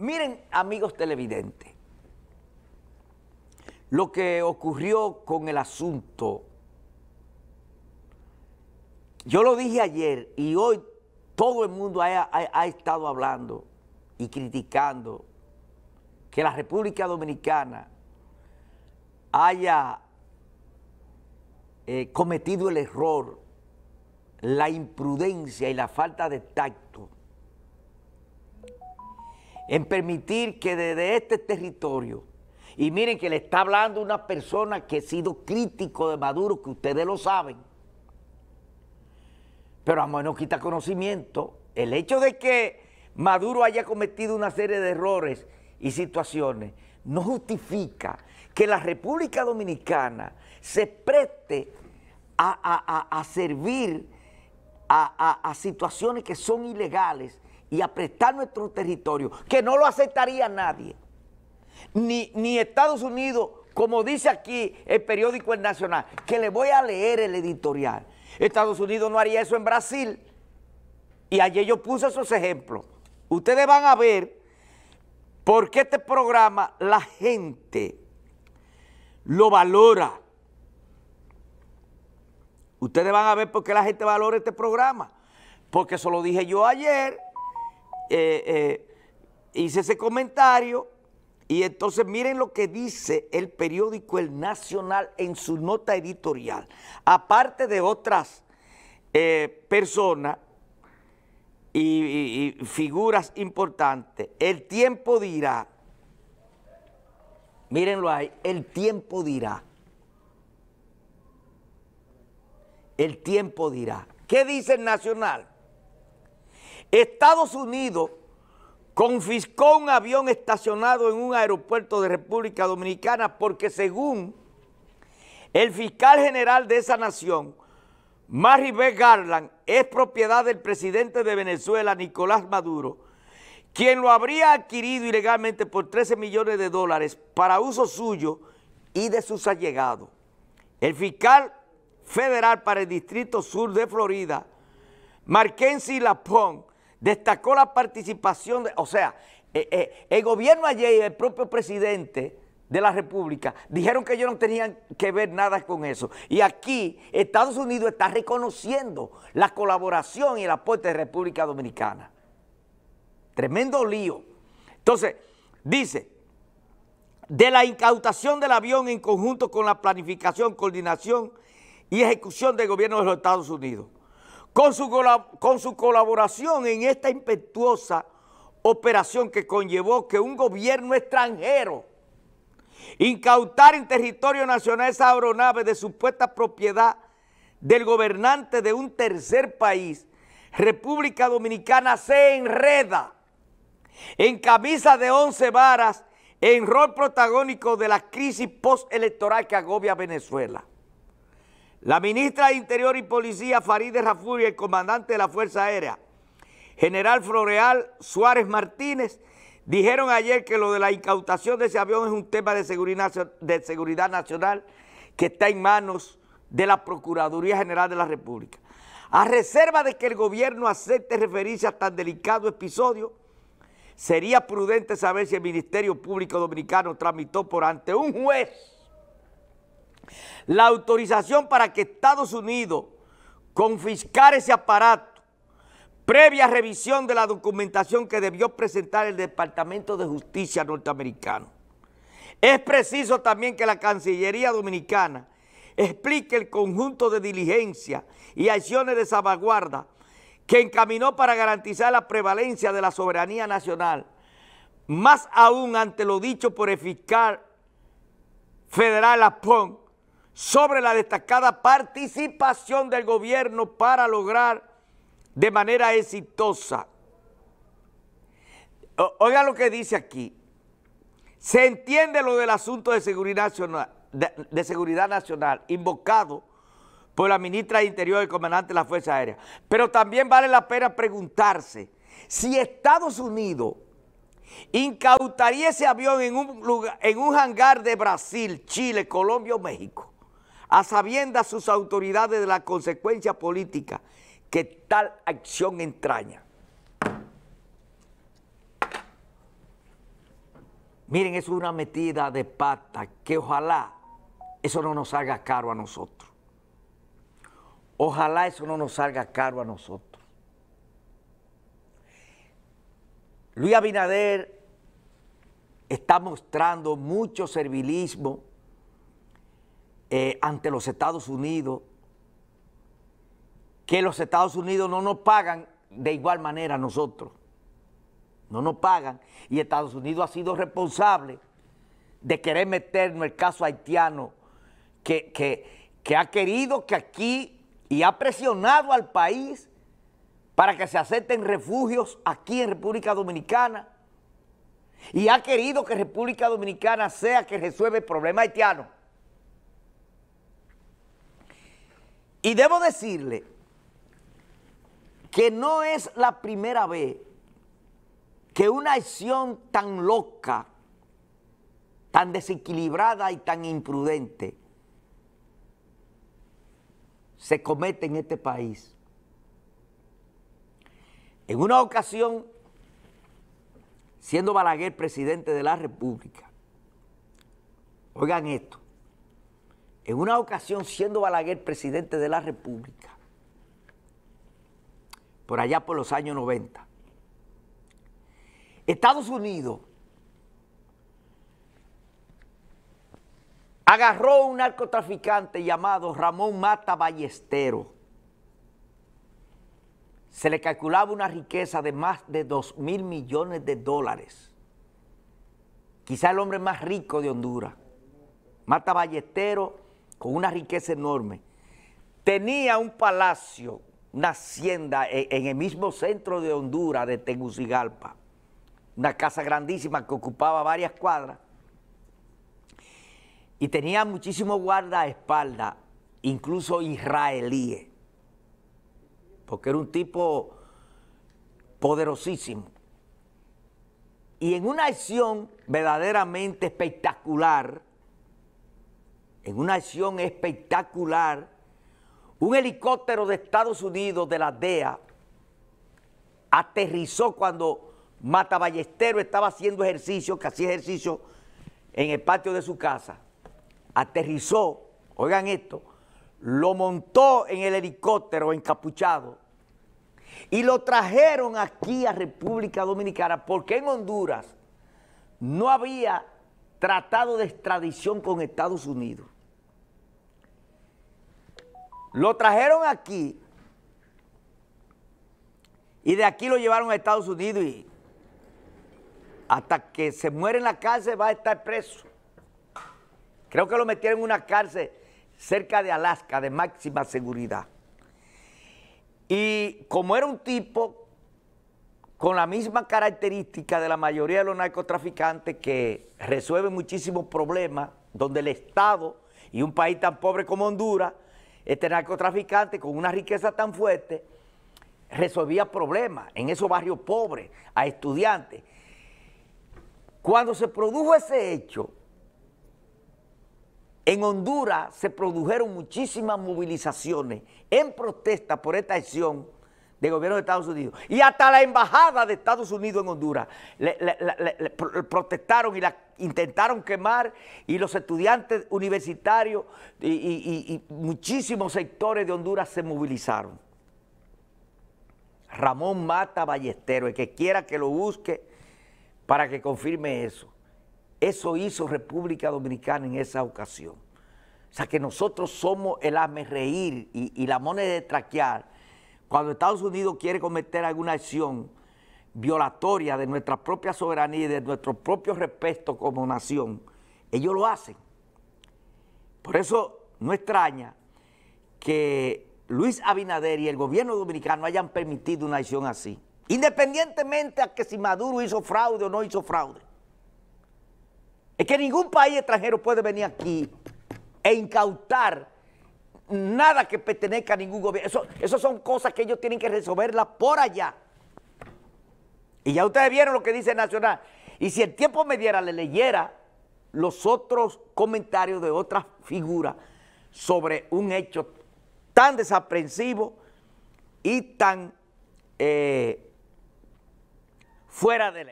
Miren, amigos televidentes, lo que ocurrió con el asunto, yo lo dije ayer y hoy todo el mundo ha, estado hablando y criticando que la República Dominicana haya eh, cometido el error, la imprudencia y la falta de tacto en permitir que desde este territorio, y miren que le está hablando una persona que ha sido crítico de Maduro, que ustedes lo saben, pero a no quita conocimiento, el hecho de que Maduro haya cometido una serie de errores y situaciones, no justifica que la República Dominicana se preste a, a servir a situaciones que son ilegales y aprestar nuestro territorio, que no lo aceptaría nadie. Ni, ni Estados Unidos, como dice aquí el periódico El Nacional, que le voy a leer el editorial. Estados Unidos no haría eso en Brasil. Y ayer yo puse esos ejemplos. Ustedes van a ver por qué este programa la gente lo valora. Ustedes van a ver por qué la gente valora este programa. Porque eso lo dije yo ayer eh, eh, hice ese comentario y entonces miren lo que dice el periódico El Nacional en su nota editorial. Aparte de otras eh, personas y, y, figuras importantes, el tiempo dirá, mírenlo ahí, el tiempo dirá, el tiempo dirá. ¿Qué dice el Nacional? Estados Unidos confiscó un avión estacionado en un aeropuerto de República Dominicana porque según el fiscal general de esa nación, Mary B. Garland, es propiedad del presidente de Venezuela, Nicolás Maduro, quien lo habría adquirido ilegalmente por 13 millones de dólares para uso suyo y de sus allegados. El fiscal federal para el Distrito Sur de Florida, Marquensi Lapón, destacó la participación, de, o sea, eh, eh, el gobierno ayer y el propio presidente de la República dijeron que ellos no tenían que ver nada con eso. Y aquí Estados Unidos está reconociendo la colaboración y el aporte de República Dominicana. Tremendo lío. Entonces, dice, de la incautación del avión en conjunto con la planificación, coordinación y ejecución del gobierno de los Estados Unidos con su, con su colaboración en esta impetuosa operación que conllevó que un gobierno extranjero incautara en territorio nacional esa aeronave de supuesta propiedad del gobernante de un tercer país, República Dominicana se enreda en camisa de once varas en rol protagónico de la crisis postelectoral que agobia Venezuela. La ministra de Interior y Policía Farideh Rafuri, y el comandante de la Fuerza Aérea, general Floreal Suárez Martínez, dijeron ayer que lo de la incautación de ese avión es un tema de seguridad nacional que está en manos de la Procuraduría General de la República. A reserva de que el gobierno acepte referirse a tan delicado episodio, sería prudente saber si el Ministerio Público Dominicano tramitó por ante un juez la autorización para que Estados Unidos confiscar ese aparato, previa revisión de la documentación que debió presentar el Departamento de Justicia norteamericano. Es preciso también que la Cancillería Dominicana explique el conjunto de diligencia y acciones de salvaguarda que encaminó para garantizar la prevalencia de la soberanía nacional, más aún ante lo dicho por el fiscal federal Apón sobre la destacada participación del gobierno para lograr de manera exitosa. oiga lo que dice aquí. Se entiende lo del asunto de seguridad nacional, invocado por la ministra de Interior y comandante de la Fuerza Aérea. Pero también vale la pena preguntarse si Estados Unidos incautaría ese avión en un, en un hangar de Brasil, Chile, Colombia o México a sabiendas sus autoridades de la consecuencia política que tal acción entraña. Miren, es una metida de pata que ojalá eso no nos salga caro a nosotros. Ojalá eso no nos salga caro a nosotros. Luis Abinader está mostrando mucho servilismo eh, ante los Estados Unidos, que los Estados Unidos no nos pagan de igual manera a nosotros. No nos pagan. Y Estados Unidos ha sido responsable de querer meternos el caso haitiano, que, que ha querido que aquí y ha presionado al país para que se acepten refugios aquí en República Dominicana y ha querido que República Dominicana sea que resuelva el problema haitiano. Y debo decirle que no es la primera vez que una acción tan loca, tan desequilibrada y tan imprudente se comete en este país. En una ocasión, siendo Balaguer presidente de la República, oigan esto, en una ocasión, siendo Balaguer presidente de la República, por allá por los años 90, Estados Unidos agarró a un narcotraficante llamado Ramón Mata Ballestero. Se le calculaba una riqueza de más de 2 mil millones de dólares. Quizá el hombre más rico de Honduras. Mata Ballestero con una riqueza enorme, tenía un palacio, una hacienda en, el mismo centro de Honduras, de Tegucigalpa, una casa grandísima que ocupaba varias cuadras, y tenía muchísimos guardaespaldas, incluso israelíes, porque era un tipo poderosísimo. Y en una acción verdaderamente espectacular, en una acción espectacular, un helicóptero de Estados Unidos, de la DEA, aterrizó cuando Mata Ballestero estaba haciendo ejercicio, que hacía ejercicio en el patio de su casa. Aterrizó, oigan esto, lo montó en el helicóptero encapuchado y lo trajeron aquí a República Dominicana porque en Honduras no había tratado de extradición con Estados Unidos. Lo trajeron aquí y de aquí lo llevaron a Estados Unidos y hasta que se muere en la cárcel va a estar preso. Creo que lo metieron en una cárcel cerca de Alaska de máxima seguridad. Y como era un tipo con la misma característica de la mayoría de los narcotraficantes que resuelven muchísimos problemas, donde el Estado y un país tan pobre como Honduras, este narcotraficante con una riqueza tan fuerte, resolvía problemas en esos barrios pobres, a estudiantes. Cuando se produjo ese hecho, en Honduras se produjeron muchísimas movilizaciones en protesta por esta acción de gobierno de Estados Unidos y hasta la embajada de Estados Unidos en Honduras le, protestaron y la intentaron quemar y los estudiantes universitarios y, muchísimos sectores de Honduras se movilizaron. Ramón Mata Ballestero, el que quiera que lo busque para que confirme eso. Eso hizo República Dominicana en esa ocasión. O sea que nosotros somos el amerreír y, y la moneda de traquear cuando Estados Unidos quiere cometer alguna acción violatoria de nuestra propia soberanía y de nuestro propio respeto como nación, ellos lo hacen. Por eso no extraña que Luis Abinader y el gobierno dominicano hayan permitido una acción así, independientemente a que si Maduro hizo fraude o no hizo fraude. Es que ningún país extranjero puede venir aquí e incautar nada que pertenezca a ningún gobierno. Eso, son cosas que ellos tienen que resolverlas por allá. Y ya ustedes vieron lo que dice Nacional. Y si el tiempo me diera, le leyera los otros comentarios de otras figuras sobre un hecho tan desaprensivo y tan eh, fuera de ley.